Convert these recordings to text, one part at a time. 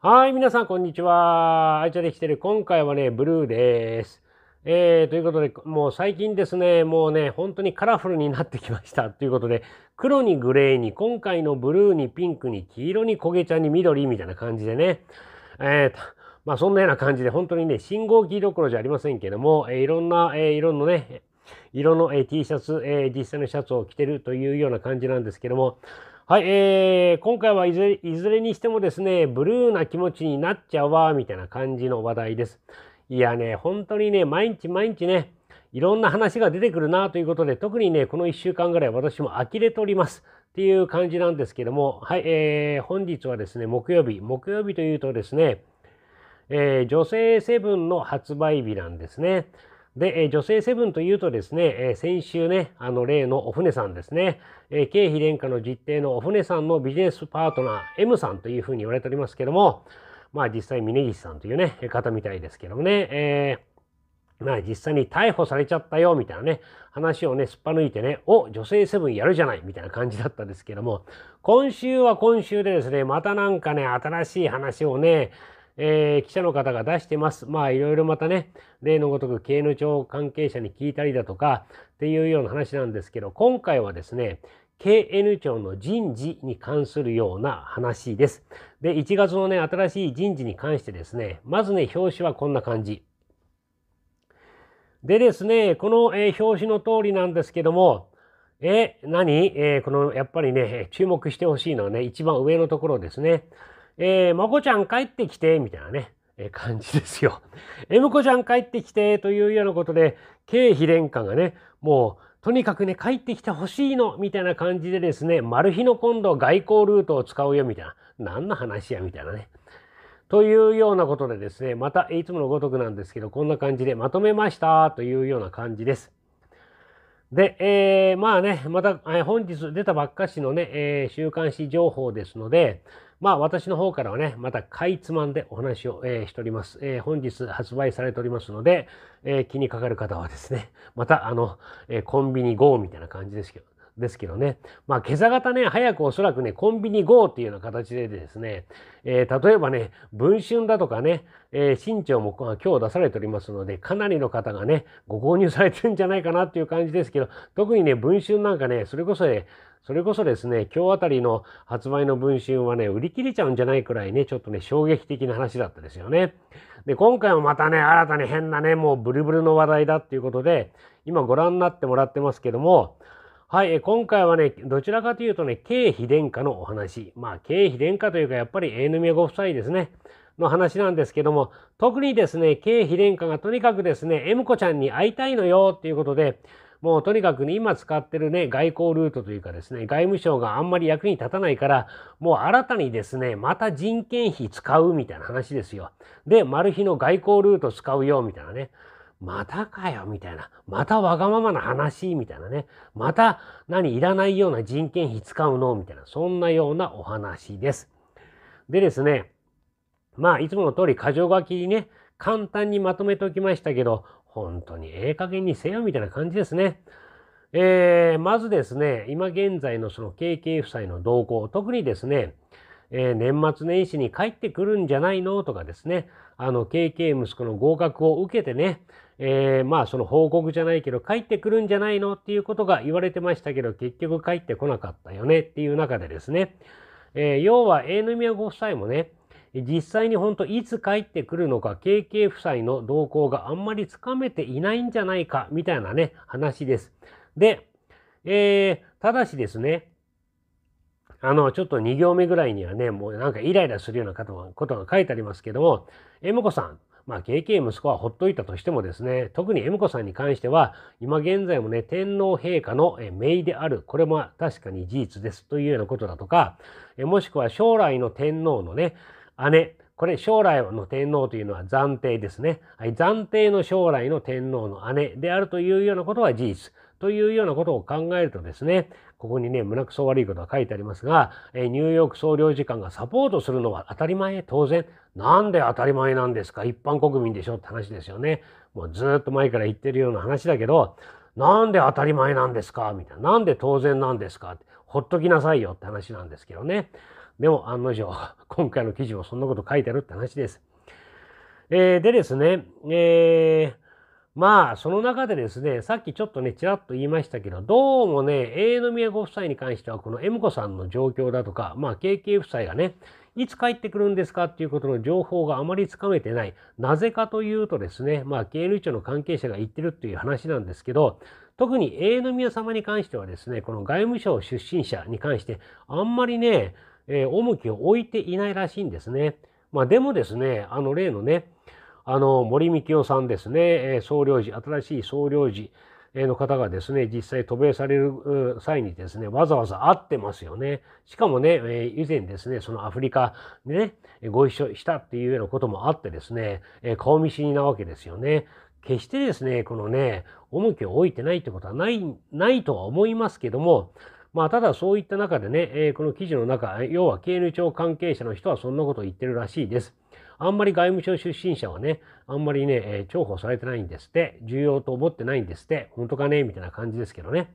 はい、皆さん、こんにちは。あいちゃできてる。今回はね、ブルーです。えー、ということで、もう最近ですね、もうね、本当にカラフルになってきました。ということで、黒にグレーに、今回のブルーにピンクに、黄色に焦げ茶に緑みたいな感じでね、えーと、まあそんなような感じで、本当にね、信号機どころじゃありませんけども、えー、いろんな、えー、色のね、色の、えー、T シャツ、えー、実際のシャツを着てるというような感じなんですけども、はい、えー、今回はいずれいずれにしてもですね、ブルーな気持ちになっちゃうわ、みたいな感じの話題です。いやね、本当にね、毎日毎日ね、いろんな話が出てくるなということで、特にね、この1週間ぐらい私も呆れております。っていう感じなんですけども、はい、えー、本日はですね、木曜日。木曜日というとですね、えー、女性セブンの発売日なんですね。で、え女性セブンというとですね、え先週ね、あの例のお船さんですね、え経費廉価の実定のお船さんのビジネスパートナー M さんというふうに言われておりますけども、まあ実際峯岸さんというね、方みたいですけどもね、えー、まあ実際に逮捕されちゃったよみたいなね、話をね、すっぱ抜いてね、お、女性セブンやるじゃないみたいな感じだったんですけども、今週は今週でですね、またなんかね、新しい話をね、えー、記者の方が出してます。まあいろいろまたね、例のごとく経営の関係者に聞いたりだとかっていうような話なんですけど、今回はですね、KN 庁の人事に関するような話です。で、1月のね、新しい人事に関してですね、まずね、表紙はこんな感じ。でですね、この、えー、表紙の通りなんですけども、え何、えー、この、やっぱりね、注目してほしいのはね、一番上のところですね。えー、まこちゃん帰ってきて、みたいなね、え感じですよ。えむこちゃん帰ってきて、というようなことで、経費殿下がね、もう、とにかくね、帰ってきてほしいの、みたいな感じでですね、マル秘の今度外交ルートを使うよ、みたいな。何の話や、みたいなね。というようなことでですね、またいつものごとくなんですけど、こんな感じでまとめましたというような感じです。で、えー、まあね、また、え本日出たばっかしのね、えー、週刊誌情報ですので、まあ私の方からはね、またかいつまんでお話を、えー、しております、えー、本日発売されておりますので、えー、気にかかる方はですね、またあの、えコンビニ GO みたいな感じですけど、ですけどね。まあ、今朝方ね、早くおそらくね、コンビニ GO っていうような形でですね、えー、例えばね、文春だとかね、えー、新潮も今日出されておりますので、かなりの方がね、ご購入されてるんじゃないかなっていう感じですけど、特にね、文春なんかね、それこそね、それこそですね、今日あたりの発売の文春はね、売り切れちゃうんじゃないくらいね、ちょっとね、衝撃的な話だったですよね。で、今回もまたね、新たに変なね、もうブルブルの話題だっていうことで、今ご覧になってもらってますけども、はい、今回はね、どちらかというとね、経費殿下のお話。まあ、経費殿下というか、やっぱり永宮ご夫妻ですね、の話なんですけども、特にですね、経費殿下がとにかくですね、M 子ちゃんに会いたいのよっていうことで、もうとにかくね、今使ってるね、外交ルートというかですね、外務省があんまり役に立たないから、もう新たにですね、また人件費使うみたいな話ですよ。で、マル秘の外交ルート使うよみたいなね。またかよ、みたいな。またわがままな話、みたいなね。また何、いらないような人件費使うのみたいな。そんなようなお話です。でですね、まあ、いつもの通り、箇条書きにね、簡単にまとめておきましたけど、本当にええ加減にせよ、みたいな感じですね。えー、まずですね、今現在のその KK 夫妻の動向、特にですね、えー、年末年始に帰ってくるんじゃないのとかですね、あの、KK 息子の合格を受けてね、えー、まあその報告じゃないけど帰ってくるんじゃないのっていうことが言われてましたけど結局帰ってこなかったよねっていう中でですね、えー、要は永宮ご夫妻もね実際に本当いつ帰ってくるのか KK 夫妻の動向があんまりつかめていないんじゃないかみたいなね話です。で、えー、ただしですねあの、ちょっと2行目ぐらいにはね、もうなんかイライラするようなことが書いてありますけども、えもこさん、まあ、KK 息子はほっといたとしてもですね、特に M 子さんに関しては、今現在もね、天皇陛下の姪である、これも確かに事実ですというようなことだとか、もしくは将来の天皇のね、姉、これ将来の天皇というのは暫定ですね。はい、暫定の将来の天皇の姉であるというようなことは事実。というようなことを考えるとですね、ここにね、胸くそ悪いことが書いてありますが、えニューヨーク総領事館がサポートするのは当たり前、当然。なんで当たり前なんですか一般国民でしょって話ですよね。もうずっと前から言ってるような話だけど、なんで当たり前なんですかみたいな。なんで当然なんですかって。ほっときなさいよって話なんですけどね。でも案の定、今回の記事もそんなこと書いてあるって話です。えー、でですね、えーまあ、その中でですね、さっきちょっとね、ちらっと言いましたけど、どうもね、永遠宮ご夫妻に関しては、この M 子さんの状況だとか、まあ、KK 夫妻がね、いつ帰ってくるんですかっていうことの情報があまりつかめてない。なぜかというとですね、まあ、KN 庁の関係者が言ってるっていう話なんですけど、特に永宮様に関してはですね、この外務省出身者に関して、あんまりね、えー、重きを置いていないらしいんですね。まあ、でもですね、あの例のね、あの森幹夫さんですね、総領事、新しい総領事の方がですね、実際渡米される際にですね、わざわざ会ってますよね。しかもね、以前ですね、そのアフリカでね、ご一緒したっていうようなこともあってですね、顔見知りなわけですよね。決してですね、このね、重きを置いてないってことはない、ないとは思いますけども、まあ、ただそういった中でね、えこの記事の中、要は経営庁関係者の人はそんなことを言ってるらしいです。あんまり外務省出身者はね、あんまりね、えー、重宝されてないんですって、重要と思ってないんですって、本当かねみたいな感じですけどね。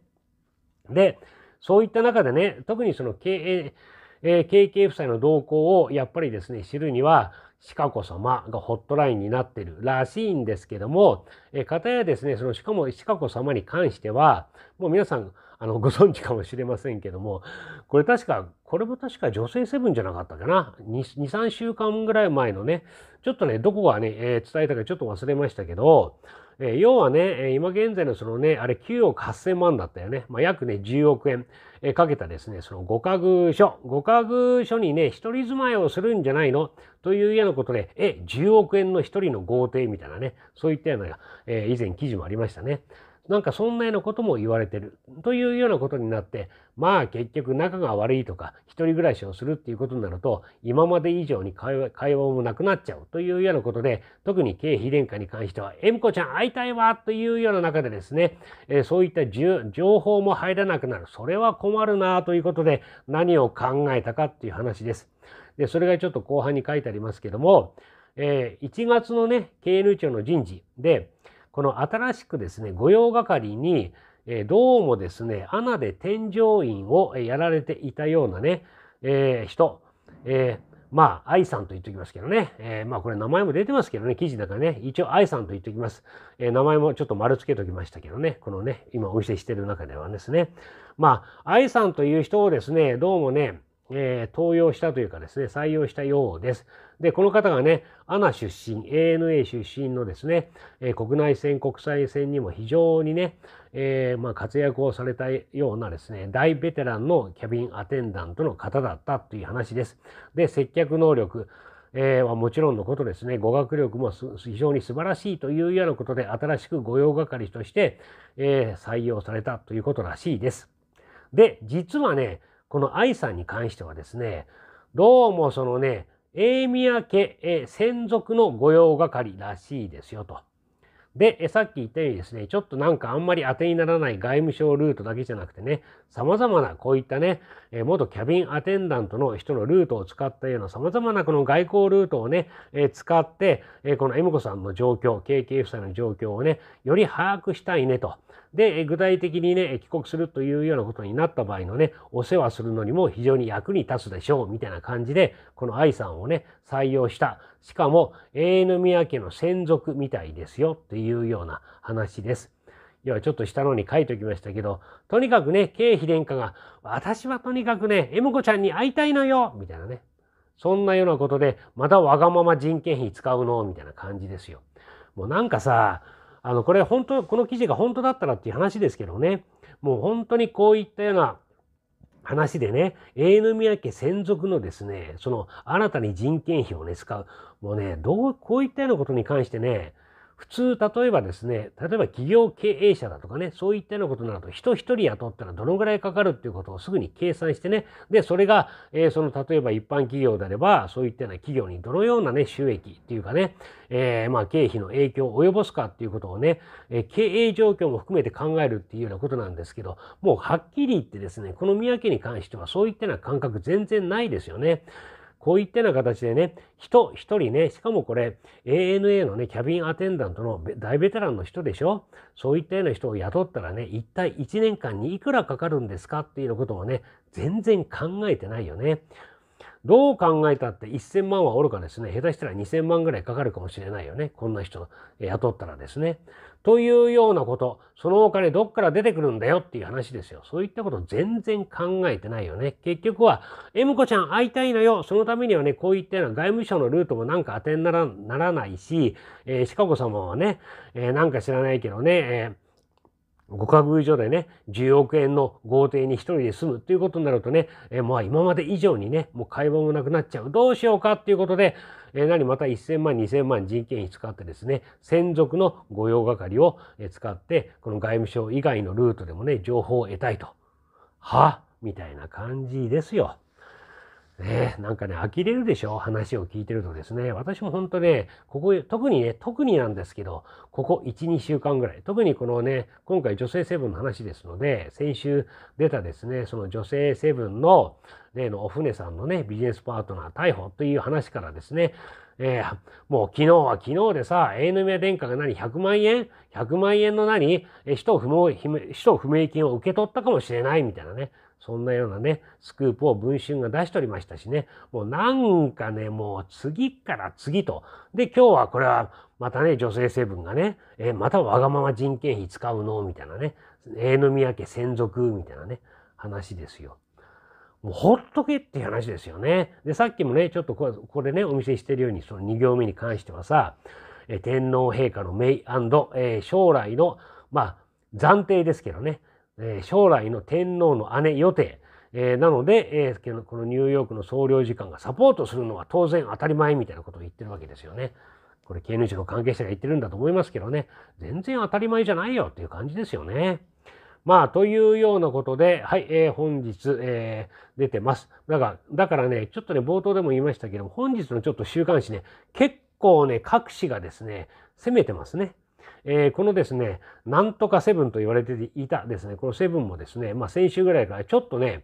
で、そういった中でね、特にその経営、えー、経営負債の動向をやっぱりですね、知るには、シカ子様がホットラインになってるらしいんですけども、え方やですね、そのしかもシカ子様に関しては、もう皆さんあのご存知かもしれませんけども、これ確か、これも確か女性セブンじゃなかったかな。2、3週間ぐらい前のね、ちょっとね、どこがね、えー、伝えたかちょっと忘れましたけど、え要はね、今現在のそのね、あれ9億8000万だったよね。まあ、約ね、10億円かけたですね、その五家具所。五家具所にね、一人住まいをするんじゃないのというようなことで、え、10億円の一人の豪邸みたいなね、そういったような、え以前記事もありましたね。なんかそんなようなことも言われてるというようなことになってまあ結局仲が悪いとか一人暮らしをするっていうことになると今まで以上に会話もなくなっちゃうというようなことで特に経費殿下に関しては「え美こちゃん会いたいわ」というような中でですね、えー、そういった情報も入らなくなるそれは困るなということで何を考えたかっていう話です。でそれがちょっと後半に書いてありますけども、えー、1月のね経営長の人事でこの新しくですね、御用係に、えどうもですね、穴で添乗員をやられていたようなね、えー、人、えー、まあ、愛さんと言っておきますけどね、えー、まあこれ名前も出てますけどね、記事だからね、一応愛さんと言っておきます。え名前もちょっと丸つけときましたけどね、このね、今お見せしてる中ではですね、まあ、愛さんという人をですね、どうもね、えー、登用したというかですね、採用したようです。で、この方がね、ANA 出身、ANA 出身のですね、えー、国内線、国際線にも非常にね、えー、まあ、活躍をされたようなですね、大ベテランのキャビンアテンダントの方だったという話です。で、接客能力、えー、はもちろんのことですね、語学力も非常に素晴らしいというようなことで、新しく御用係として、えー、採用されたということらしいです。で、実はね、この愛さんに関してはですね、どうもそのね、み宮家、え専属の御用係らしいですよと。で、えさっき言ったようにですね、ちょっとなんかあんまり当てにならない外務省ルートだけじゃなくてね、様々なこういったね、え元キャビンアテンダントの人のルートを使ったような様々なこの外交ルートをね、え使って、えこの M 子さんの状況、KK 夫妻の状況をね、より把握したいねと。で、具体的にね、帰国するというようなことになった場合のね、お世話するのにも非常に役に立つでしょう、みたいな感じで、この i さんをね、採用した。しかも、永遠宮家の専属みたいですよ、というような話です。要はちょっと下のに書いておきましたけど、とにかくね、経費殿下が、私はとにかくね、エム子ちゃんに会いたいのよみたいなね。そんなようなことで、またわがまま人件費使うのみたいな感じですよ。もうなんかさ、あのこれ本当この記事が本当だったらっていう話ですけどねもう本当にこういったような話でね、永宮家専属のですね、その新たに人件費をね、使う。もうね、どう、こういったようなことに関してね、普通、例えばですね、例えば企業経営者だとかね、そういったようなことになると、人一人雇ったらどのぐらいかかるっていうことをすぐに計算してね、で、それが、えー、その、例えば一般企業であれば、そういったような企業にどのようなね、収益っていうかね、えー、まあ、経費の影響を及ぼすかっていうことをね、えー、経営状況も含めて考えるっていうようなことなんですけど、もうはっきり言ってですね、この三宅に関してはそういったような感覚全然ないですよね。こういったような形でね、人一人ね、しかもこれ ANA のね、キャビンアテンダントの大ベテランの人でしょそういったような人を雇ったらね、一体1年間にいくらかかるんですかっていうようなこともね、全然考えてないよね。どう考えたって1000万はおるかですね、下手したら2000万ぐらいかかるかもしれないよね。こんな人雇ったらですね。というようなこと、そのお金どっから出てくるんだよっていう話ですよ。そういったこと全然考えてないよね。結局は、エムコちゃん会いたいのよ。そのためにはね、こういったような外務省のルートもなんか当てにならないし、えー、シカゴ様はね、えー、なんか知らないけどね、えー5株以上でね、10億円の豪邸に一人で住むということになるとね、えまあ今まで以上にね、もう会話もなくなっちゃう。どうしようかっていうことで、え何また1000万、2000万人件費使ってですね、専属の御用係を使って、この外務省以外のルートでもね、情報を得たいと。はみたいな感じですよ。ね、なんかね、呆れるでしょ話を聞いてるとですね。私も本当ね、ここ、特にね、特になんですけど、ここ1、2週間ぐらい。特にこのね、今回女性セブンの話ですので、先週出たですね、その女性セブンの、例のお船さんのね、ビジネスパートナー逮捕という話からですね、えー、もう昨日は昨日でさ、A ーヌミ殿下が何、100万円 ?100 万円の何、人途不明人不明金を受け取ったかもしれないみたいなね。そんなようなね、スクープを文春が出しておりましたしね。もうなんかね、もう次から次と。で、今日はこれはまたね、女性セブンがね、えー、またわがまま人件費使うのみたいなね。A ーヌ家専属みたいなね、話ですよ。もうほっとけっていう話ですよね。で、さっきもね、ちょっとここでね、お見せしてるように、その2行目に関してはさ、え天皇陛下の名、えー、将来の、まあ、暫定ですけどね、えー、将来の天皇の姉予定、えー、なので、えー、このニューヨークの総領事館がサポートするのは当然当たり前みたいなことを言ってるわけですよね。これ、経営者の関係者が言ってるんだと思いますけどね、全然当たり前じゃないよっていう感じですよね。まあ、というようなことで、はい、えー、本日、えー、出てます。だから、だからね、ちょっとね、冒頭でも言いましたけども、本日のちょっと週刊誌ね、結構ね、各紙がですね、攻めてますね。えー、このですね、なんとかセブンと言われていたですね、このセブンもですね、まあ、先週ぐらいからちょっとね、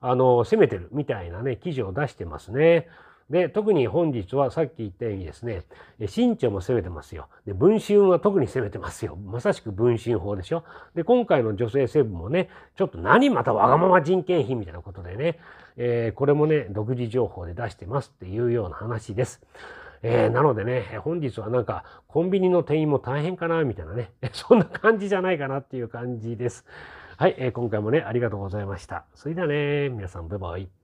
あの、攻めてるみたいなね、記事を出してますね。で、特に本日はさっき言ったようにですね、新潮も攻めてますよ。で、文春は特に攻めてますよ。まさしく文春法でしょ。で、今回の女性セブンもね、ちょっと何またわがまま人件費みたいなことでね、えー、これもね、独自情報で出してますっていうような話です。えー、なのでね、本日はなんかコンビニの店員も大変かな、みたいなね、そんな感じじゃないかなっていう感じです。はい、えー、今回もね、ありがとうございました。それではね、皆さん、バイバイ。